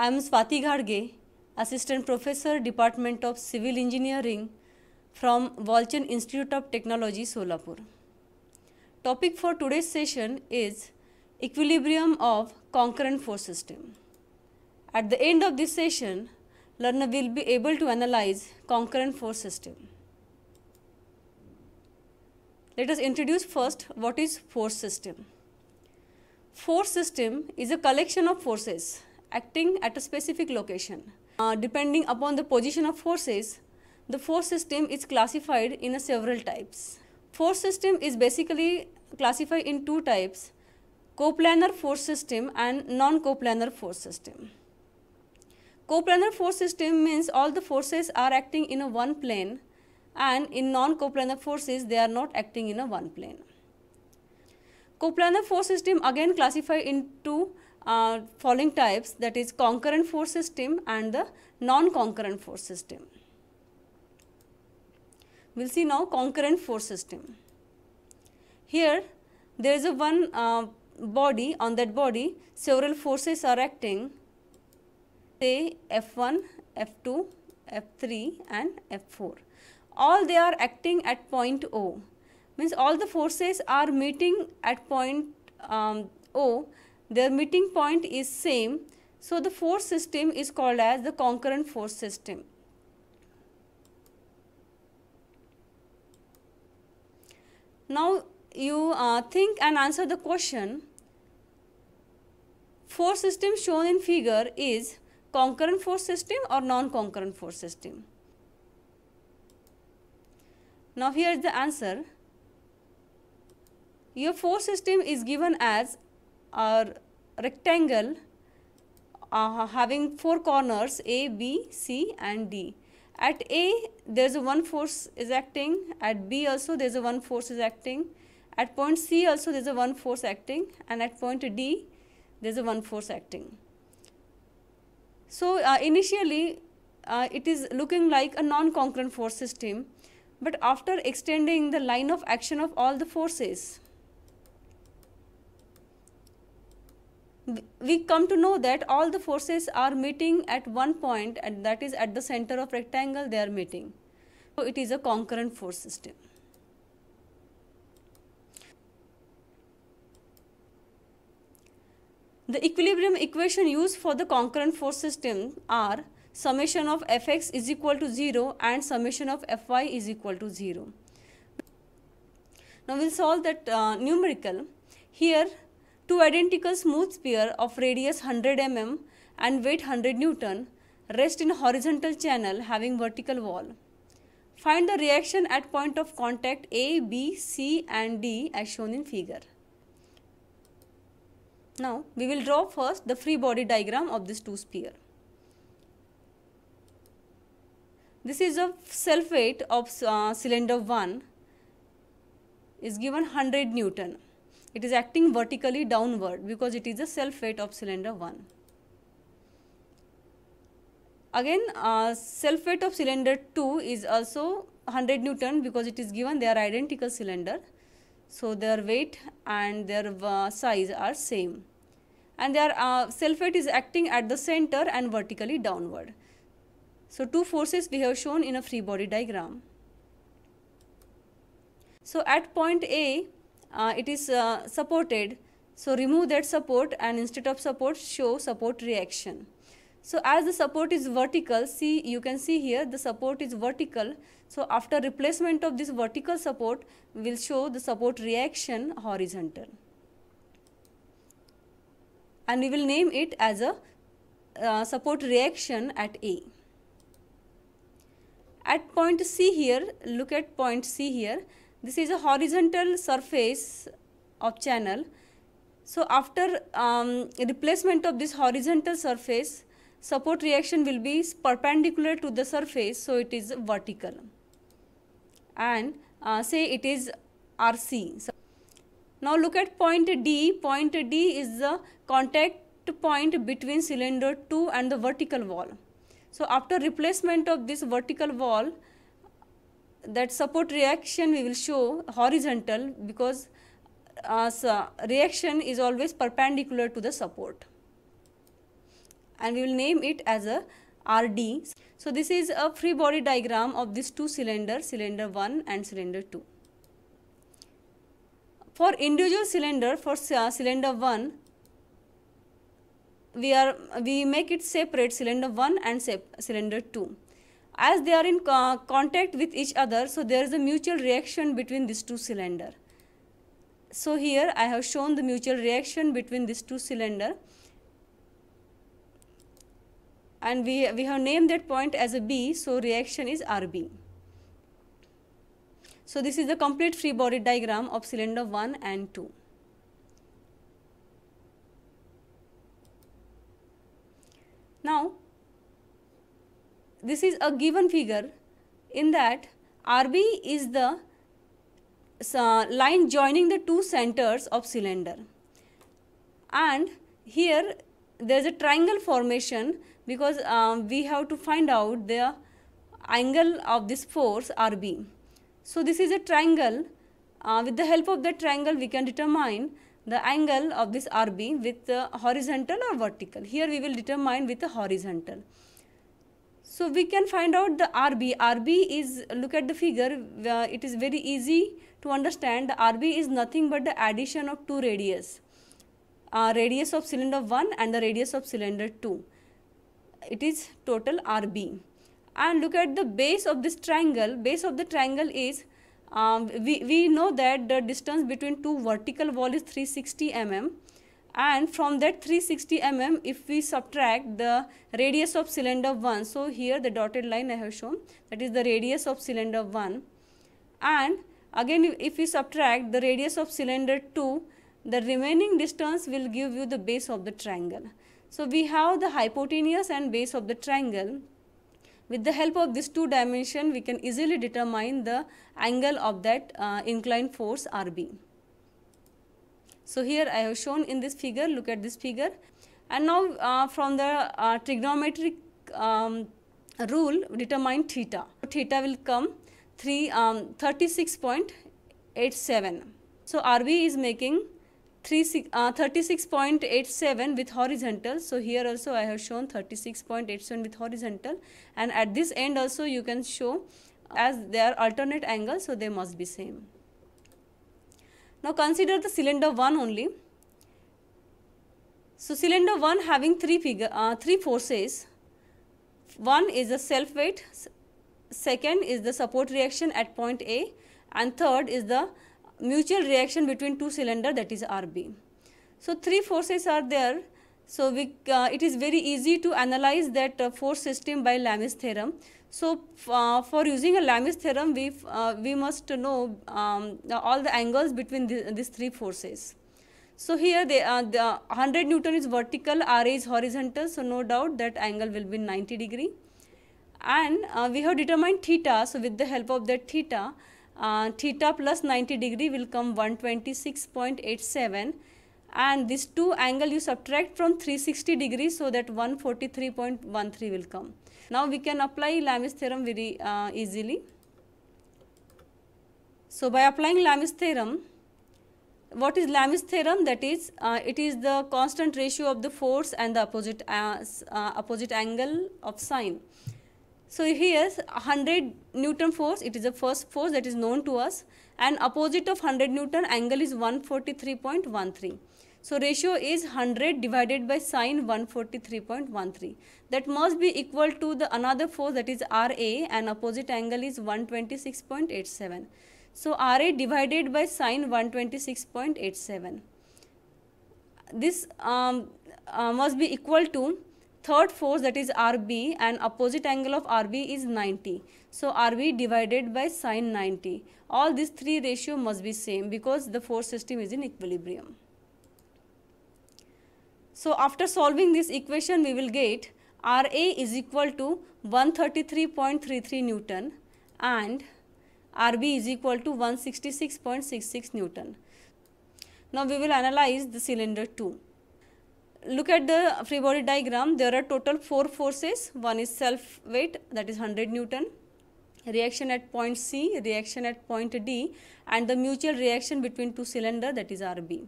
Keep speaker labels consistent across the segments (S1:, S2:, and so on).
S1: I am Swati Gharge, Assistant Professor, Department of Civil Engineering from Walchan Institute of Technology, Solapur. Topic for today's session is Equilibrium of Concurrent Force System. At the end of this session, learner will be able to analyze concurrent force system. Let us introduce first what is force system. Force system is a collection of forces acting at a specific location. Uh, depending upon the position of forces, the force system is classified in a several types. Force system is basically classified in two types, coplanar force system and non-coplanar force system. Coplanar force system means all the forces are acting in a one plane and in non-coplanar forces they are not acting in a one plane. Coplanar force system again classified into uh, following types that is concurrent force system and the non-concurrent force system. We will see now concurrent force system. Here there is a one uh, body on that body several forces are acting say F1, F2, F3 and F4. All they are acting at point O means all the forces are meeting at point um, O their meeting point is same. So, the force system is called as the concurrent force system. Now, you uh, think and answer the question. Force system shown in figure is concurrent force system or non-concurrent force system. Now, here is the answer. Your force system is given as a rectangle uh, having four corners A, B, C and D. At A there is a one force is acting, at B also there is a one force is acting, at point C also there is a one force acting and at point D there is a one force acting. So, uh, initially uh, it is looking like a non-concurrent force system but after extending the line of action of all the forces we come to know that all the forces are meeting at one point and that is at the center of rectangle they are meeting. So it is a concurrent force system. The equilibrium equation used for the concurrent force system are summation of fx is equal to 0 and summation of fy is equal to 0. Now we will solve that uh, numerical. Here two identical smooth spheres of radius 100 mm and weight 100 newton rest in a horizontal channel having vertical wall. Find the reaction at point of contact A, B, C and D as shown in figure. Now we will draw first the free body diagram of this two sphere. This is a self weight of uh, cylinder 1 is given 100 Newton. It is acting vertically downward because it is a self weight of cylinder 1. Again, uh, self weight of cylinder 2 is also 100 Newton because it is given they are identical cylinder. So, their weight and their uh, size are same. And their uh, self weight is acting at the center and vertically downward. So, two forces we have shown in a free body diagram. So, at point A, uh, it is uh, supported. So remove that support and instead of support show support reaction. So as the support is vertical, see you can see here the support is vertical. So after replacement of this vertical support will show the support reaction horizontal. And we will name it as a uh, support reaction at A. At point C here, look at point C here, this is a horizontal surface of channel. So, after um, replacement of this horizontal surface, support reaction will be perpendicular to the surface. So, it is vertical and uh, say it is RC. So, now look at point D. Point D is the contact point between cylinder 2 and the vertical wall. So after replacement of this vertical wall, that support reaction we will show horizontal because as uh, uh, reaction is always perpendicular to the support and we will name it as a RD. So this is a free body diagram of these two cylinder, cylinder 1 and cylinder 2. For individual cylinder, for uh, cylinder 1, we, are, we make it separate cylinder 1 and cylinder 2 as they are in co contact with each other, so there is a mutual reaction between these two cylinder. So here I have shown the mutual reaction between these two cylinder and we, we have named that point as a B, so reaction is RB. So this is the complete free body diagram of cylinder 1 and 2. Now this is a given figure in that RB is the uh, line joining the two centers of cylinder and here there is a triangle formation because um, we have to find out the angle of this force RB. So, this is a triangle uh, with the help of that triangle we can determine the angle of this RB with the horizontal or vertical. Here we will determine with the horizontal. So we can find out the RB. RB is, look at the figure, uh, it is very easy to understand. The RB is nothing but the addition of two radius. Uh, radius of cylinder 1 and the radius of cylinder 2. It is total RB. And look at the base of this triangle. Base of the triangle is, um, we, we know that the distance between two vertical wall is 360 mm and from that 360 mm if we subtract the radius of cylinder 1 so here the dotted line I have shown that is the radius of cylinder 1 and again if we subtract the radius of cylinder 2 the remaining distance will give you the base of the triangle. So we have the hypotenuse and base of the triangle with the help of this two dimension we can easily determine the angle of that uh, inclined force RB. So here I have shown in this figure, look at this figure. And now uh, from the uh, trigonometric um, rule, determine theta. Theta will come 3, um, 36.87. So RB is making 36.87 uh, with horizontal. So here also I have shown 36.87 with horizontal and at this end also you can show as they are alternate angles so they must be same. Now consider the cylinder 1 only. So cylinder 1 having three figure, uh, three forces. One is the self weight, second is the support reaction at point A and third is the mutual reaction between two cylinder that is RB. So three forces are there. So we, uh, it is very easy to analyze that uh, force system by Lami's theorem. So, uh, for using a Lamis theorem, we, uh, we must know um, all the angles between the, these three forces. So, here they, uh, the 100 Newton is vertical, Ra is horizontal. So, no doubt that angle will be 90 degree. And uh, we have determined theta. So, with the help of that theta, uh, theta plus 90 degree will come 126.87 and these two angle you subtract from 360 degrees so that 143.13 will come. Now we can apply Lamis theorem very uh, easily. So by applying Lamis theorem, what is Lamis theorem? That is, uh, it is the constant ratio of the force and the opposite uh, uh opposite angle of sine. So here 100 Newton force, it is the first force that is known to us and opposite of 100 Newton angle is 143.13. So ratio is 100 divided by sine 143.13. That must be equal to the another force that is RA and opposite angle is 126.87. So RA divided by sine 126.87. This um, uh, must be equal to third force that is RB and opposite angle of RB is 90. So RB divided by sine 90. All these three ratio must be same because the force system is in equilibrium. So, after solving this equation we will get Ra is equal to 133.33 Newton and Rb is equal to 166.66 Newton. Now, we will analyze the cylinder 2. Look at the free body diagram. There are total 4 forces. One is self weight that is 100 Newton, reaction at point C, reaction at point D and the mutual reaction between two cylinder that is Rb.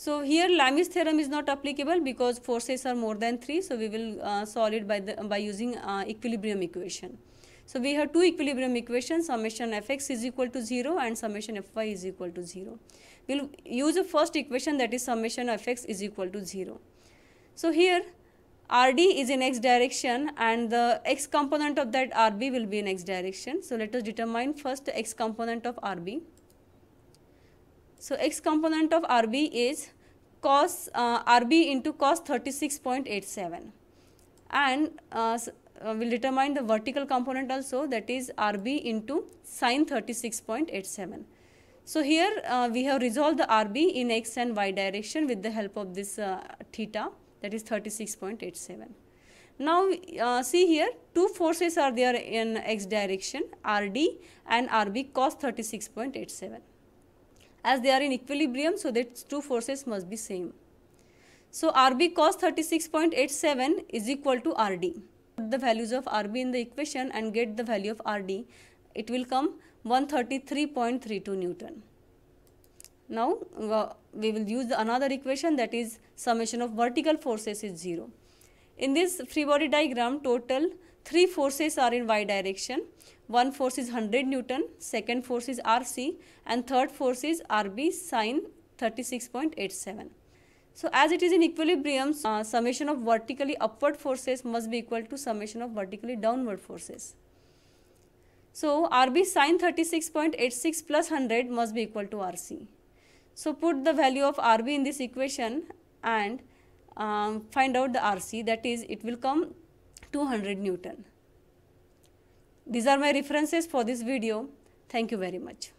S1: So here Lamy's theorem is not applicable because forces are more than 3. So we will uh, solve it by, the, by using uh, equilibrium equation. So we have two equilibrium equations summation fx is equal to 0 and summation fy is equal to 0. We will use the first equation that is summation fx is equal to 0. So here RD is in x direction and the x component of that RB will be in x direction. So let us determine first the x component of RB. So, x component of RB is cos uh, RB into cos 36.87 and uh, so, uh, will determine the vertical component also that is RB into sin 36.87. So, here uh, we have resolved the RB in x and y direction with the help of this uh, theta that is 36.87. Now, uh, see here two forces are there in x direction RD and RB cos 36.87 as they are in equilibrium so that two forces must be same. So RB cos 36.87 is equal to RD. Put the values of RB in the equation and get the value of RD. It will come 133.32 Newton. Now uh, we will use another equation that is summation of vertical forces is 0. In this free body diagram total Three forces are in y direction. One force is 100 Newton, second force is RC and third force is RB sine 36.87. So as it is in equilibrium, uh, summation of vertically upward forces must be equal to summation of vertically downward forces. So RB sine 36.86 plus 100 must be equal to RC. So put the value of RB in this equation and um, find out the RC that is it will come 200 Newton. These are my references for this video. Thank you very much.